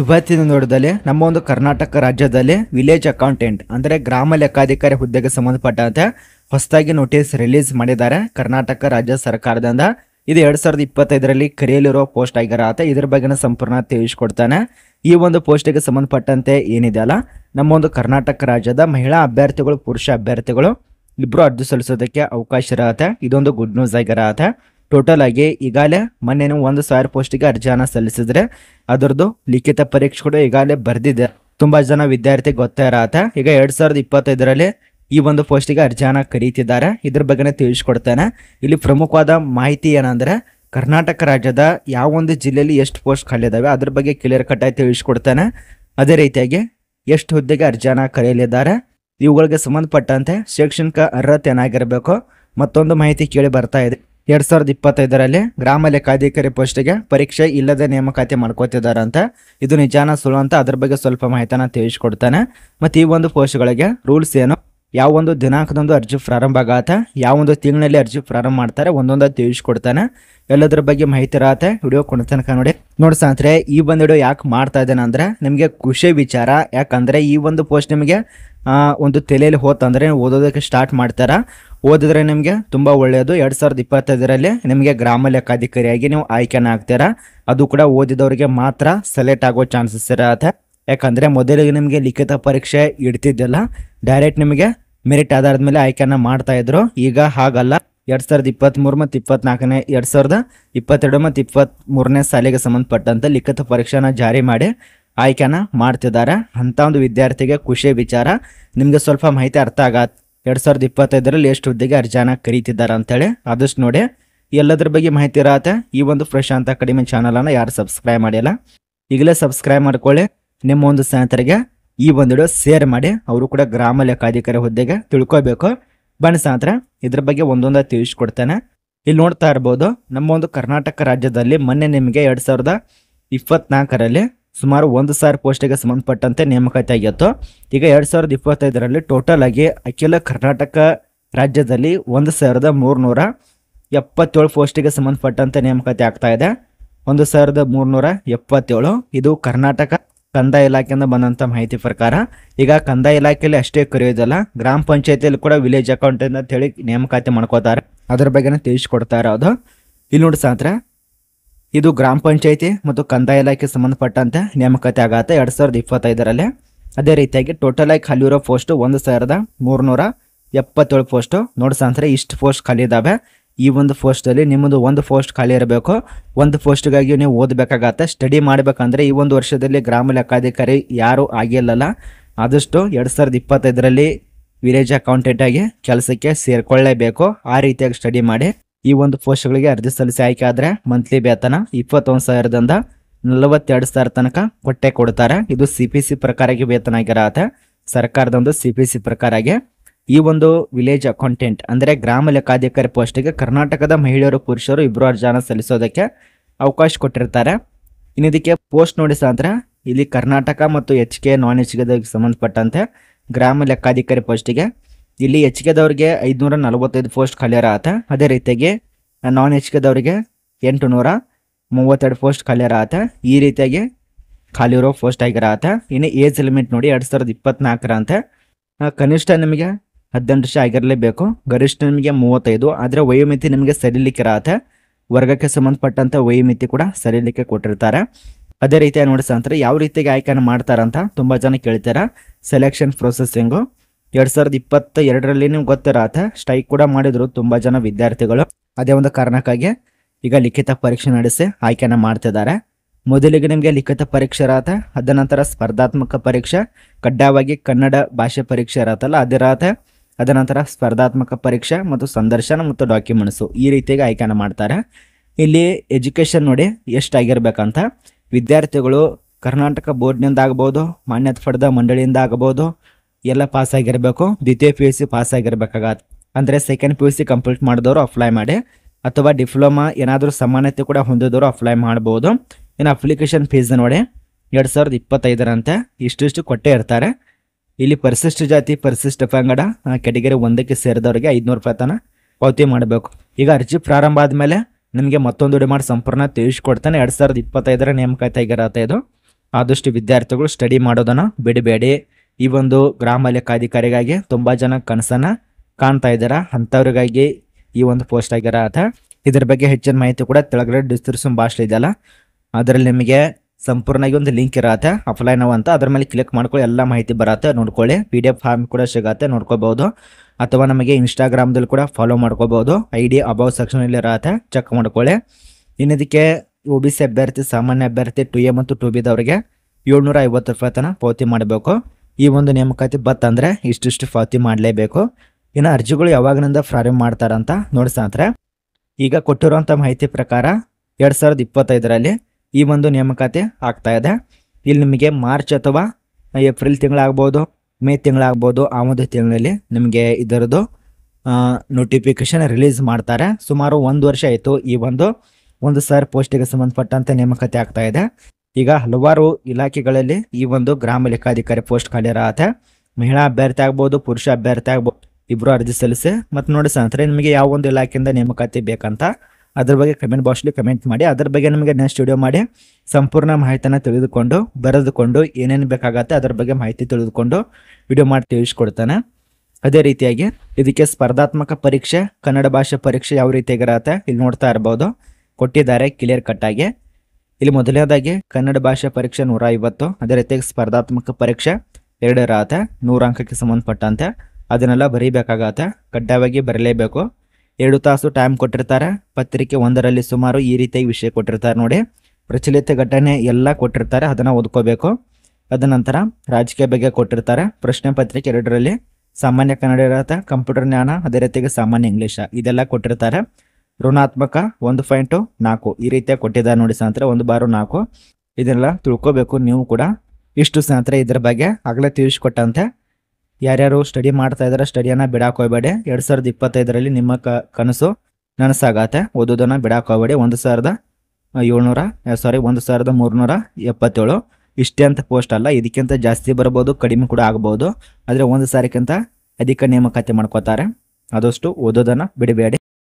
ಇವತ್ತಿನ ನೋಡಿದಲ್ಲಿ ನಮ್ಮ ಒಂದು ಕರ್ನಾಟಕ ರಾಜ್ಯದಲ್ಲಿ ವಿಲೇಜ್ ಅಕೌಂಟೆಂಟ್ ಅಂದ್ರೆ ಗ್ರಾಮ ಲೆಕ್ಕಾಧಿಕಾರಿ ಹುದ್ದೆಗೆ ಸಂಬಂಧಪಟ್ಟಂತೆ ಹೊಸದಾಗಿ ನೋಟಿಸ್ ರಿಲೀಸ್ ಮಾಡಿದ್ದಾರೆ ಕರ್ನಾಟಕ ರಾಜ್ಯ ಸರ್ಕಾರದಿಂದ ಇದು ಎರಡ್ ಸಾವಿರದ ಇಪ್ಪತ್ತೈದರಲ್ಲಿ ಕರೆಯಲಿರುವ ಪೋಸ್ಟ್ ಆಗಿರತ್ತೆ ಇದ್ರ ಬಗ್ಗೆನ ಸಂಪೂರ್ಣ ತಿಳಿಸ್ಕೊಡ್ತಾನೆ ಈ ಒಂದು ಪೋಸ್ಟ್ ಗೆ ಸಂಬಂಧಪಟ್ಟಂತೆ ಏನಿದೆ ಅಲ್ಲ ನಮ್ಮ ಒಂದು ಕರ್ನಾಟಕ ರಾಜ್ಯದ ಮಹಿಳಾ ಅಭ್ಯರ್ಥಿಗಳು ಪುರುಷ ಅಭ್ಯರ್ಥಿಗಳು ಇಬ್ಬರು ಅರ್ಜಿ ಸಲ್ಲಿಸೋದಕ್ಕೆ ಅವಕಾಶ ಇರತ್ತೆ ಇದೊಂದು ಗುಡ್ ನ್ಯೂಸ್ ಆಗಿರತ್ತೆ ಟೋಟಲ್ ಆಗಿ ಈಗಾಗಲೇ ಮೊನ್ನೆ ಒಂದು ಸಾವಿರ ಪೋಸ್ಟಿಗೆ ಅರ್ಜಿಯನ್ನ ಸಲ್ಲಿಸಿದ್ರೆ ಅದರದ್ದು ಲಿಖಿತ ಪರೀಕ್ಷೆ ಕೂಡ ಈಗಾಗಲೇ ಬರೆದಿದೆ ತುಂಬಾ ಜನ ವಿದ್ಯಾರ್ಥಿ ಗೊತ್ತೇ ಇರತ್ತೆ ಈಗ ಎರಡ್ ಸಾವಿರದ ಇಪ್ಪತ್ತೈದರಲ್ಲಿ ಈ ಒಂದು ಪೋಸ್ಟಿಗೆ ಅರ್ಜಿಯನ್ನ ಕರೀತಿದ್ದಾರೆ ಇದ್ರ ಬಗ್ಗೆನೇ ತಿಳಿಸ್ಕೊಡ್ತೇನೆ ಇಲ್ಲಿ ಪ್ರಮುಖವಾದ ಮಾಹಿತಿ ಏನಂದ್ರೆ ಕರ್ನಾಟಕ ರಾಜ್ಯದ ಯಾವ ಒಂದು ಜಿಲ್ಲೆಯಲ್ಲಿ ಎಷ್ಟು ಪೋಸ್ಟ್ ಖಾಲಿ ಇದಾವೆ ಅದ್ರ ಬಗ್ಗೆ ಕ್ಲಿಯರ್ ಕಟ್ ಆಗಿ ತಿಳಿಸ್ಕೊಡ್ತೇನೆ ಅದೇ ರೀತಿಯಾಗಿ ಎಷ್ಟು ಹುದ್ದೆಗೆ ಅರ್ಜಿಯನ್ನ ಕರೆಯಲಿದ್ದಾರೆ ಇವುಗಳಿಗೆ ಸಂಬಂಧಪಟ್ಟಂತೆ ಶೈಕ್ಷಣಿಕ ಅರ್ಹತೆ ಏನಾಗಿರಬೇಕು ಮತ್ತೊಂದು ಮಾಹಿತಿ ಕೇಳಿ ಬರ್ತಾ ಇದೆ ಎರಡ್ ಸಾವಿರದ ಇಪ್ಪತ್ತೈದರಲ್ಲಿ ಗ್ರಾಮ ಲೆಕ್ಕಾಧಿಕಾರಿ ಪೋಸ್ಟ್ಗೆ ಪರೀಕ್ಷೆ ಇಲ್ಲದೆ ನೇಮಕಾತಿ ಅಂತ ಇದು ನಿಜಾನ ಸುಳ್ಳು ಅಂತ ಅದ್ರ ಬಗ್ಗೆ ಸ್ವಲ್ಪ ಮಾಹಿತಿನ ತಿಳಿಸ್ಕೊಡ್ತಾನೆ ಮತ್ತೆ ಈ ಒಂದು ಪೋಸ್ಟ್ಗಳಿಗೆ ರೂಲ್ಸ್ ಏನು ಯಾವ ಒಂದು ಅರ್ಜಿ ಪ್ರಾರಂಭ ಆಗತ್ತೆ ಯಾವ ಒಂದು ತಿಂಗಳಲ್ಲಿ ಅರ್ಜಿ ಪ್ರಾರಂಭ ಮಾಡ್ತಾರೆ ಒಂದೊಂದು ತಿಳಿಸ್ಕೊಡ್ತಾನೆ ಎಲ್ಲದರ ಬಗ್ಗೆ ಮಾಹಿತಿ ಇರತ್ತೆ ವಿಡಿಯೋ ಕೊಡ ತನಕ ನೋಡಿ ನೋಡಿ ಸ್ನೇಹಿತರೆ ಈ ಒಂದು ವಿಡಿಯೋ ಯಾಕೆ ಮಾಡ್ತಾ ಇದ್ದೇನೆ ಅಂದರೆ ನಿಮಗೆ ಖುಷಿ ವಿಚಾರ ಯಾಕಂದರೆ ಈ ಒಂದು ಪೋಸ್ಟ್ ನಿಮಗೆ ಒಂದು ತಲೆಯಲ್ಲಿ ಹೋತಂದರೆ ಓದೋದಕ್ಕೆ ಸ್ಟಾರ್ಟ್ ಮಾಡ್ತಾರೆ ಓದಿದ್ರೆ ನಿಮಗೆ ತುಂಬ ಒಳ್ಳೆಯದು ಎರಡು ಸಾವಿರದ ಇಪ್ಪತ್ತೈದರಲ್ಲಿ ನಿಮಗೆ ಗ್ರಾಮ ಲೆಕ್ಕಾಧಿಕಾರಿಯಾಗಿ ನೀವು ಆಯ್ಕೆನ ಆಗ್ತೀರಾ ಅದು ಕೂಡ ಓದಿದವರಿಗೆ ಮಾತ್ರ ಸೆಲೆಕ್ಟ್ ಆಗೋ ಚಾನ್ಸಸ್ ಇರತ್ತೆ ಯಾಕಂದರೆ ಮೊದಲಿಗೆ ನಿಮಗೆ ಲಿಖಿತ ಪರೀಕ್ಷೆ ಇಡ್ತಿದ್ದಿಲ್ಲ ಡೈರೆಕ್ಟ್ ನಿಮಗೆ ಮೆರಿಟ್ ಆಧಾರದ ಮೇಲೆ ಆಯ್ಕೆಯನ್ನ ಮಾಡ್ತಾ ಇದ್ರು ಈಗ ಹಾಗಲ್ಲ ಎರಡ್ ಸಾವಿರದ ಇಪ್ಪತ್ತ್ ಮೂರು ಮತ್ತು ಇಪ್ಪತ್ನಾಲ್ಕನೇ ಎರಡ್ ಸಾವಿರದ ಇಪ್ಪತ್ತೆರಡು ಮತ್ತು ಇಪ್ಪತ್ತ್ ಮೂರನೇ ಸಾಲಿಗೆ ಸಂಬಂಧಪಟ್ಟಂತೆ ಲಿಖಿತ ಪರೀಕ್ಷೆನ ಜಾರಿ ಮಾಡಿ ಆಯ್ಕೆನ ಮಾಡ್ತಿದ್ದಾರೆ ಅಂತ ಒಂದು ವಿದ್ಯಾರ್ಥಿಗೆ ಖುಷಿ ವಿಚಾರ ನಿಮ್ಗೆ ಸ್ವಲ್ಪ ಮಾಹಿತಿ ಅರ್ಥ ಆಗತ್ ಎರಡ್ ಸಾವಿರದ ಇಪ್ಪತ್ತೈದರಲ್ಲಿ ಎಷ್ಟು ಹುದ್ದೆಗೆ ಅರ್ಜಿನ ಕರೀತಿದ್ದಾರೆ ಅಂತೇಳಿ ಆದಷ್ಟು ನೋಡಿ ಎಲ್ಲದ್ರ ಬಗ್ಗೆ ಮಾಹಿತಿ ಇರತ್ತೆ ಈ ಒಂದು ಪ್ರಶಾಂತ ಕಡಿಮೆ ಚಾನಲನ್ನು ಯಾರು ಸಬ್ಸ್ಕ್ರೈಬ್ ಮಾಡಿಲ್ಲ ಈಗಲೇ ಸಬ್ಸ್ಕ್ರೈಬ್ ಮಾಡ್ಕೊಳ್ಳಿ ನಿಮ್ಮ ಒಂದು ಸ್ನೇಹಿತರಿಗೆ ಈ ಒಂದಿಡೋ ಸೇರ್ ಮಾಡಿ ಅವರು ಕೂಡ ಗ್ರಾಮ ಲೆಕ್ಕಾಧಿಕಾರಿ ಹುದ್ದೆಗೆ ತಿಳ್ಕೊಬೇಕು ಬನ್ನಿ ಸ್ನೇಹಿತರೆ ಇದ್ರ ಬಗ್ಗೆ ಒಂದೊಂದ ತಿಳಿಸ್ಕೊಡ್ತೇನೆ ಇಲ್ಲಿ ನೋಡ್ತಾ ಇರ್ಬೋದು ನಮ್ಮ ಒಂದು ಕರ್ನಾಟಕ ರಾಜ್ಯದಲ್ಲಿ ಮೊನ್ನೆ ನಿಮಗೆ ಎರಡು ಸಾವಿರದ ಇಪ್ಪತ್ನಾಲ್ಕರಲ್ಲಿ ಸುಮಾರು ಒಂದು ಸಾವಿರ ಪೋಸ್ಟಿಗೆ ಸಂಬಂಧಪಟ್ಟಂತೆ ನೇಮಕಾತಿ ಆಗಿತ್ತು ಈಗ ಎರಡು ಸಾವಿರದ ಇಪ್ಪತ್ತೈದರಲ್ಲಿ ಟೋಟಲ್ ಆಗಿ ಅಖಿಲ ಕರ್ನಾಟಕ ರಾಜ್ಯದಲ್ಲಿ ಒಂದು ಸಾವಿರದ ಮೂರುನೂರ ಎಪ್ಪತ್ತೇಳು ಪೋಸ್ಟಿಗೆ ಸಂಬಂಧಪಟ್ಟಂತೆ ನೇಮಕಾತಿ ಆಗ್ತಾ ಇದೆ ಒಂದು ಸಾವಿರದ ಮೂರುನೂರ ಎಪ್ಪತ್ತೇಳು ಇದು ಕರ್ನಾಟಕ ಕಂದಾಯ ಇಲಾಖೆಯಿಂದ ಬಂದಂಥ ಮಾಹಿತಿ ಪ್ರಕಾರ ಈಗ ಕಂದಾಯ ಇಲಾಖೆಯಲ್ಲಿ ಅಷ್ಟೇ ಕರೆಯೋದಲ್ಲ ಗ್ರಾಮ ಪಂಚಾಯತಿಯಲ್ಲಿ ಕೂಡ ವಿಲೇಜ್ ಅಕೌಂಟ್ ಅಂತ ಹೇಳಿ ನೇಮಕಾತಿ ಮಾಡ್ಕೋತಾರೆ ಅದ್ರ ಬಗ್ಗೆನೇ ತಿಳಿಸ್ಕೊಡ್ತಾ ಇರೋದು ಇಲ್ಲಿ ನೋಡಿ ಸಾತ್ರ ಇದು ಗ್ರಾಮ ಪಂಚಾಯತಿ ಮತ್ತು ಕಂದಾಯ ಇಲಾಖೆ ಸಂಬಂಧಪಟ್ಟಂತೆ ನೇಮಕಾತಿ ಆಗತ್ತೆ ಎರಡು ಸಾವಿರದ ಇಪ್ಪತ್ತೈದರಲ್ಲಿ ಅದೇ ರೀತಿಯಾಗಿ ಟೋಟಲ್ ಆಗಿ ಖಾಲಿ ಇರೋ ಪೋಸ್ಟು ಒಂದು ಸಾವಿರದ ಮೂರುನೂರ ಎಪ್ಪತ್ತೇಳು ಪೋಸ್ಟು ನೋಡಿ ಸಾಂತ್ರ ಇಷ್ಟು ಪೋಸ್ಟ್ ಖಾಲಿ ಇದ್ದಾವೆ ಈ ಒಂದು ಪೋಸ್ಟ್ ಅಲ್ಲಿ ನಿಮ್ಮದು ಒಂದು ಪೋಸ್ಟ್ ಖಾಲಿ ಇರಬೇಕು ಒಂದು ಪೋಸ್ಟ್ಗಾಗಿ ನೀವು ಓದಬೇಕಾಗತ್ತೆ ಸ್ಟಡಿ ಮಾಡಬೇಕಂದ್ರೆ ಈ ಒಂದು ವರ್ಷದಲ್ಲಿ ಗ್ರಾಮ ಲೆಕ್ಕಾಧಿಕಾರಿ ಯಾರು ಆಗಿಲ್ಲಲ್ಲ ಆದಷ್ಟು ಎರಡು ಸಾವಿರದ ಇಪ್ಪತ್ತೈದರಲ್ಲಿ ವಿಲೇಜ್ ಆಗಿ ಕೆಲಸಕ್ಕೆ ಸೇರಿಕೊಳ್ಳೇಬೇಕು ಆ ರೀತಿಯಾಗಿ ಸ್ಟಡಿ ಮಾಡಿ ಈ ಒಂದು ಗಳಿಗೆ ಅರ್ಜಿ ಸಲ್ಲಿಸಿ ಆಯ್ಕೆ ಆದ್ರೆ ಮಂತ್ಲಿ ವೇತನ ಇಪ್ಪತ್ತೊಂದು ಸಾವಿರದಿಂದ ನಲವತ್ತೆರಡು ಸಾವಿರ ತನಕ ಕೊಟ್ಟೆ ಕೊಡ್ತಾರೆ ಇದು ಸಿ ಪಿ ಸಿ ಪ್ರಕಾರಕ್ಕೆ ವೇತನ ಆಗಿರತ್ತೆ ಸರ್ಕಾರದ ಸಿ ಪಿ ಸಿ ಪ್ರಕಾರಗೆ ಈ ಒಂದು ವಿಲೇಜ್ ಅಕೌಂಟೆಂಟ್ ಅಂದರೆ ಗ್ರಾಮ ಲೆಕ್ಕಾಧಿಕಾರಿ ಪೋಸ್ಟ್ಗೆ ಕರ್ನಾಟಕದ ಮಹಿಳೆಯರು ಪುರುಷರು ಇಬ್ಬರು ಅರ್ಜನ ಸಲ್ಲಿಸೋದಕ್ಕೆ ಅವಕಾಶ ಕೊಟ್ಟಿರ್ತಾರೆ ಇನ್ನು ಇದಕ್ಕೆ ಪೋಸ್ಟ್ ನೋಟಿಸ್ ಅಂದ್ರೆ ಇಲ್ಲಿ ಕರ್ನಾಟಕ ಮತ್ತು ಎಚ್ ಕೆ ನಾನ್ ಎಚ್ ಕೆದವ್ರಿಗೆ ಸಂಬಂಧಪಟ್ಟಂತೆ ಗ್ರಾಮ ಲೆಕ್ಕಾಧಿಕಾರಿ ಪೋಸ್ಟಿಗೆ ಇಲ್ಲಿ ಎಚ್ ಕೆದವ್ರಿಗೆ ಐದುನೂರ ನಲವತ್ತೈದು ಪೋಸ್ಟ್ ಖಾಲಿಯರ ಆತ ಅದೇ ರೀತಿಯಾಗಿ ನಾನ್ ಎಚ್ ಕೆದವ್ರಿಗೆ ಎಂಟು ನೂರ ಮೂವತ್ತೆರಡು ಪೋಸ್ಟ್ ಖಾಲಿಯರ ಆತ ಈ ರೀತಿಯಾಗಿ ಖಾಲಿ ಇರೋ ಪೋಸ್ಟ್ ಆಗಿರೋ ಆತ ಇನ್ನು ಏಜ್ ಲಿಮಿಟ್ ನೋಡಿ ಎರಡು ಸಾವಿರದ ಇಪ್ಪತ್ನಾಲ್ಕರ ಅಂತ ಕನಿಷ್ಠ ನಿಮಗೆ ಹದಿನೆಂಟು ವರ್ಷ ಆಗಿರಲೇಬೇಕು ಗರಿಷ್ಠ ನಿಮಗೆ ಮೂವತ್ತೈದು ಆದರೆ ವಯೋಮಿತಿ ನಿಮಗೆ ಇರತ್ತೆ ವರ್ಗಕ್ಕೆ ಸಂಬಂಧಪಟ್ಟಂಥ ವಯೋಮಿತಿ ಕೂಡ ಸರಿಲಿಕ್ಕೆ ಕೊಟ್ಟಿರ್ತಾರೆ ಅದೇ ರೀತಿಯಾಗಿ ನೋಡಿ ಯಾವ ರೀತಿಯಾಗಿ ಆಯ್ಕೆಯನ್ನು ಮಾಡ್ತಾರಂತ ತುಂಬ ಜನ ಕೇಳ್ತಾರೆ ಸೆಲೆಕ್ಷನ್ ಪ್ರೊಸೆಸಿಂಗು ಎರಡು ಸಾವಿರದ ಇಪ್ಪತ್ತ ಎರಡರಲ್ಲಿ ನೀವು ಗೊತ್ತಿರತ್ತೆ ಸ್ಟ್ರೈಕ್ ಕೂಡ ಮಾಡಿದ್ರು ತುಂಬ ಜನ ವಿದ್ಯಾರ್ಥಿಗಳು ಅದೇ ಒಂದು ಕಾರಣಕ್ಕಾಗಿ ಈಗ ಲಿಖಿತ ಪರೀಕ್ಷೆ ನಡೆಸಿ ಆಯ್ಕೆಯನ್ನು ಮಾಡ್ತಿದ್ದಾರೆ ಮೊದಲಿಗೆ ನಿಮಗೆ ಲಿಖಿತ ಪರೀಕ್ಷೆ ಇರತ್ತೆ ಅದನಂತರ ಸ್ಪರ್ಧಾತ್ಮಕ ಪರೀಕ್ಷೆ ಕಡ್ಡಾಯವಾಗಿ ಕನ್ನಡ ಭಾಷೆ ಪರೀಕ್ಷೆ ಇರತ್ತಲ್ಲ ಅದಿರತ್ತೆ ನಂತರ ಸ್ಪರ್ಧಾತ್ಮಕ ಪರೀಕ್ಷೆ ಮತ್ತು ಸಂದರ್ಶನ ಮತ್ತು ಡಾಕ್ಯುಮೆಂಟ್ಸು ಈ ರೀತಿಯಾಗಿ ಆಯ್ಕೆಯನ್ನು ಮಾಡ್ತಾರೆ ಇಲ್ಲಿ ಎಜುಕೇಷನ್ ನೋಡಿ ಎಷ್ಟಾಗಿರ್ಬೇಕಂತ ವಿದ್ಯಾರ್ಥಿಗಳು ಕರ್ನಾಟಕ ಬೋರ್ಡ್ನಿಂದ ಆಗ್ಬೋದು ಮಾನ್ಯತೆ ಪಡೆದ ಮಂಡಳಿಯಿಂದ ಆಗ್ಬೋದು ಎಲ್ಲ ಪಾಸ್ ಆಗಿರಬೇಕು ದ್ವಿತೀಯ ಪಿ ಯು ಸಿ ಪಾಸಾಗಿರ್ಬೇಕಾಗತ್ತೆ ಅಂದರೆ second P U C complete ಮಾಡಿದವರು ಅಪ್ಲೈ ಮಾಡಿ ಅಥವಾ ಡಿಪ್ಲೊಮಾ ಏನಾದರೂ ಸಮಾನತೆ ಕೂಡ ಹೊಂದಿದವರು ಅಪ್ಲೈ ಮಾಡ್ಬೋದು ಇನ್ನು ಅಪ್ಲಿಕೇಶನ್ ಫೀಸ್ ನೋಡಿ ಎರಡು ಸಾವಿರದ ಇಪ್ಪತ್ತೈದರಂತೆ ಇಷ್ಟಿಷ್ಟು ಕೊಟ್ಟೇ ಇರ್ತಾರೆ ಇಲ್ಲಿ ಪರಿಶಿಷ್ಟ ಜಾತಿ ಪರಿಶಿಷ್ಟ ಪಂಗಡ ಕೆಟಗರಿ ಒಂದಕ್ಕೆ ಸೇರಿದವರಿಗೆ ಐದುನೂರು ರೂಪಾಯಿ ತನ ಪಾವತಿ ಮಾಡಬೇಕು ಈಗ ಅರ್ಜಿ ಪ್ರಾರಂಭ ಆದಮೇಲೆ ನಿಮಗೆ ಮತ್ತೊಂದು ಡಿ ಮಾಡಿ ಸಂಪೂರ್ಣ ತಿಳಿಸ್ಕೊಡ್ತಾನೆ ಎರಡು ಸಾವಿರದ ಇಪ್ಪತ್ತೈದರ ನೇಮಕಾತಿ ಆಗಿರತ್ತೆ ಇದು ಆದಷ್ಟು ವಿದ್ಯಾರ್ಥಿಗಳು ಸ್ಟಡಿ ಮಾಡೋದನ್ನು ಬಿಡಬೇಡಿ ಈ ಒಂದು ಗ್ರಾಮ ಲೆಕ್ಕಾಧಿಕಾರಿಗಾಗಿ ತುಂಬ ಜನ ಕನಸನ್ನು ಕಾಣ್ತಾ ಇದ್ದಾರೆ ಅಂಥವ್ರಿಗಾಗಿ ಈ ಒಂದು ಪೋಸ್ಟ್ ಆಗಿರತ್ತೆ ಇದರ ಇದ್ರ ಬಗ್ಗೆ ಹೆಚ್ಚಿನ ಮಾಹಿತಿ ಕೂಡ ತೆಳಗಡೆ ಡಿಸ್ಕ್ರಿಪ್ಷನ್ ಭಾಷೆ ಇದೆಯಲ್ಲ ಅದರಲ್ಲಿ ನಿಮಗೆ ಸಂಪೂರ್ಣವಾಗಿ ಒಂದು ಲಿಂಕ್ ಇರತ್ತೆ ಅಪ್ಲೈ ನಾವು ಅಂತ ಅದ್ರ ಮೇಲೆ ಕ್ಲಿಕ್ ಮಾಡ್ಕೊಳ್ಳಿ ಎಲ್ಲ ಮಾಹಿತಿ ಬರತ್ತೆ ನೋಡ್ಕೊಳ್ಳಿ ಪಿ ಡಿ ಎಫ್ ಫಾರ್ಮ್ ಕೂಡ ಸಿಗತ್ತೆ ನೋಡ್ಕೋಬಹುದು ಅಥವಾ ನಮಗೆ ಇನ್ಸ್ಟಾಗ್ರಾಮ್ದಲ್ಲಿ ಕೂಡ ಫಾಲೋ ಮಾಡ್ಕೋಬಹುದು ಐ ಡಿ ಸೆಕ್ಷನ್ ಅಲ್ಲಿ ಇರತ್ತೆ ಚೆಕ್ ಮಾಡ್ಕೊಳ್ಳಿ ಇನ್ನಿದಕ್ಕೆ ಇದಕ್ಕೆ ಒ ಬಿ ಸಿ ಅಭ್ಯರ್ಥಿ ಸಾಮಾನ್ಯ ಅಭ್ಯರ್ಥಿ ಟು ಎ ಮತ್ತು ಟು ಬಿದವರಿಗೆ ಏಳ್ನೂರ ಐವತ್ತು ರೂಪಾಯಿ ತನ ಪಾವತಿ ಮಾಡಬೇಕು ಈ ಒಂದು ನೇಮಕಾತಿ ಬತ್ತಂದ್ರೆ ಇಷ್ಟಿಷ್ಟು ಪಾವತಿ ಮಾಡಲೇಬೇಕು ಇನ್ನು ಅರ್ಜಿಗಳು ಯಾವಾಗಿನಿಂದ ಪ್ರಾರಂಭ ಮಾಡ್ತಾರಂತ ನೋಡ್ಸಂದ್ರೆ ಈಗ ಕೊಟ್ಟಿರುವಂಥ ಮಾಹಿತಿ ಪ್ರಕಾರ ಎರಡು ಸಾವಿರದ ಇಪ್ಪತ್ತೈದರಲ್ಲಿ ಈ ಒಂದು ನೇಮಕಾತಿ ಆಗ್ತಾ ಇದೆ ಇಲ್ಲಿ ನಿಮಗೆ ಮಾರ್ಚ್ ಅಥವಾ ಏಪ್ರಿಲ್ ತಿಂಗಳಾಗ್ಬೋದು ಮೇ ತಿಂಗಳಾಗ್ಬೋದು ಆ ಒಂದು ತಿಂಗಳಲ್ಲಿ ನಿಮಗೆ ಇದರದ್ದು ನೋಟಿಫಿಕೇಶನ್ ರಿಲೀಸ್ ಮಾಡ್ತಾರೆ ಸುಮಾರು ಒಂದು ವರ್ಷ ಆಯಿತು ಈ ಒಂದು ಒಂದು ಸರ್ ಪೋಸ್ಟಿಗೆ ಸಂಬಂಧಪಟ್ಟಂತೆ ನೇಮಕಾತಿ ಆಗ್ತಾ ಇದೆ ಈಗ ಹಲವಾರು ಇಲಾಖೆಗಳಲ್ಲಿ ಈ ಒಂದು ಗ್ರಾಮ ಲೆಕ್ಕಾಧಿಕಾರಿ ಪೋಸ್ಟ್ ಖಾಲಿ ಇರತ್ತೆ ಮಹಿಳಾ ಅಭ್ಯರ್ಥಿ ಆಗ್ಬೋದು ಪುರುಷ ಅಭ್ಯರ್ಥಿ ಆಗ್ಬೋದು ಇಬ್ಬರು ಅರ್ಜಿ ಸಲ್ಲಿಸಿ ಮತ್ತು ನೋಡಿ ಸ್ನೇಹಿತರೆ ನಿಮಗೆ ಯಾವ ಒಂದು ಇಲಾಖೆಯಿಂದ ನೇಮಕಾತಿ ಬೇಕಂತ ಅದ್ರ ಬಗ್ಗೆ ಕಮೆಂಟ್ ಬಾಕ್ಸ್ಲಿ ಕಮೆಂಟ್ ಮಾಡಿ ಅದ್ರ ಬಗ್ಗೆ ನಮಗೆ ನೆಕ್ಸ್ಟ್ ವಿಡಿಯೋ ಮಾಡಿ ಸಂಪೂರ್ಣ ಮಾಹಿತಿಯನ್ನು ತಿಳಿದುಕೊಂಡು ಬರೆದುಕೊಂಡು ಏನೇನು ಬೇಕಾಗತ್ತೆ ಅದ್ರ ಬಗ್ಗೆ ಮಾಹಿತಿ ತಿಳಿದುಕೊಂಡು ವಿಡಿಯೋ ಮಾಡಿ ತಿಳಿಸ್ಕೊಡ್ತಾನೆ ಅದೇ ರೀತಿಯಾಗಿ ಇದಕ್ಕೆ ಸ್ಪರ್ಧಾತ್ಮಕ ಪರೀಕ್ಷೆ ಕನ್ನಡ ಭಾಷೆ ಪರೀಕ್ಷೆ ಯಾವ ರೀತಿ ರೀತಿಯಾಗಿರತ್ತೆ ಇಲ್ಲಿ ನೋಡ್ತಾ ಇರ್ಬೋದು ಕೊಟ್ಟಿದ್ದಾರೆ ಕ್ಲಿಯರ್ ಆಗಿ ಇಲ್ಲಿ ಮೊದಲನೇದಾಗಿ ಕನ್ನಡ ಭಾಷೆ ಪರೀಕ್ಷೆ ನೂರ ಐವತ್ತು ಅದೇ ರೀತಿಯಾಗಿ ಸ್ಪರ್ಧಾತ್ಮಕ ಪರೀಕ್ಷೆ ಎರಡರ ಆತ ನೂರ ಅಂಕಕ್ಕೆ ಸಂಬಂಧಪಟ್ಟಂತೆ ಅದನ್ನೆಲ್ಲ ಬರೀಬೇಕಾಗತ್ತೆ ಕಡ್ಡಾಯವಾಗಿ ಬರಲೇಬೇಕು ಎರಡು ತಾಸು ಟೈಮ್ ಕೊಟ್ಟಿರ್ತಾರೆ ಪತ್ರಿಕೆ ಒಂದರಲ್ಲಿ ಸುಮಾರು ಈ ರೀತಿಯಾಗಿ ವಿಷಯ ಕೊಟ್ಟಿರ್ತಾರೆ ನೋಡಿ ಪ್ರಚಲಿತ ಘಟನೆ ಎಲ್ಲ ಕೊಟ್ಟಿರ್ತಾರೆ ಅದನ್ನು ಓದ್ಕೋಬೇಕು ಅದ ನಂತರ ರಾಜಕೀಯ ಬಗ್ಗೆ ಕೊಟ್ಟಿರ್ತಾರೆ ಪ್ರಶ್ನೆ ಪತ್ರಿಕೆ ಎರಡರಲ್ಲಿ ಸಾಮಾನ್ಯ ಕನ್ನಡ ಇರುತ್ತೆ ಕಂಪ್ಯೂಟರ್ ಜ್ಞಾನ ಅದೇ ರೀತಿಗೆ ಸಾಮಾನ್ಯ ಇಂಗ್ಲೀಷ ಇದೆಲ್ಲ ಕೊಟ್ಟಿರ್ತಾರೆ ಋಣಾತ್ಮಕ ಒಂದು ಪಾಯಿಂಟು ನಾಲ್ಕು ಈ ರೀತಿಯಾಗಿ ಕೊಟ್ಟಿದ್ದಾರೆ ನೋಡಿ ಸ್ನೇಹಿತರೆ ಒಂದು ಬಾರು ನಾಲ್ಕು ಇದನ್ನೆಲ್ಲ ತಿಳ್ಕೊಬೇಕು ನೀವು ಕೂಡ ಇಷ್ಟು ಸ್ನೇಹಿತರೆ ಇದ್ರ ಬಗ್ಗೆ ಆಗಲೇ ತಿಳಿಸ್ಕೊಟ್ಟಂತೆ ಯಾರ್ಯಾರು ಸ್ಟಡಿ ಮಾಡ್ತಾ ಇದಾರೆ ಸ್ಟಡಿಯನ್ನ ಬಿಡಾಕ್ ಹೋಗ್ಬೇಡಿ ಎರಡ್ ಸಾವಿರದ ಇಪ್ಪತ್ತೈದರಲ್ಲಿ ನಿಮ್ಮ ಕ ಕನಸು ನನಸಾಗತ್ತೆ ಓದೋದನ್ನ ಬಿಡಾಕ್ ಹೋಗ್ಬೇಡಿ ಒಂದು ಸಾವಿರದ ಏಳ್ನೂರ ಸಾರಿ ಒಂದು ಸಾವಿರದ ಮೂರ್ನೂರ ಎಪ್ಪತ್ತೇಳು ಇಷ್ಟೇ ಅಂತ ಪೋಸ್ಟ್ ಅಲ್ಲ ಇದಕ್ಕಿಂತ ಜಾಸ್ತಿ ಬರಬಹುದು ಕಡಿಮೆ ಕೂಡ ಆಗಬಹುದು ಆದರೆ ಒಂದು ಸಾರಿಗಿಂತ ಅಧಿಕ ನೇಮಕಾತಿ ಮಾಡ್ಕೋತಾರೆ ಆದಷ್ಟು ಓದೋದನ್ನು ಬಿಡಬೇಡಿ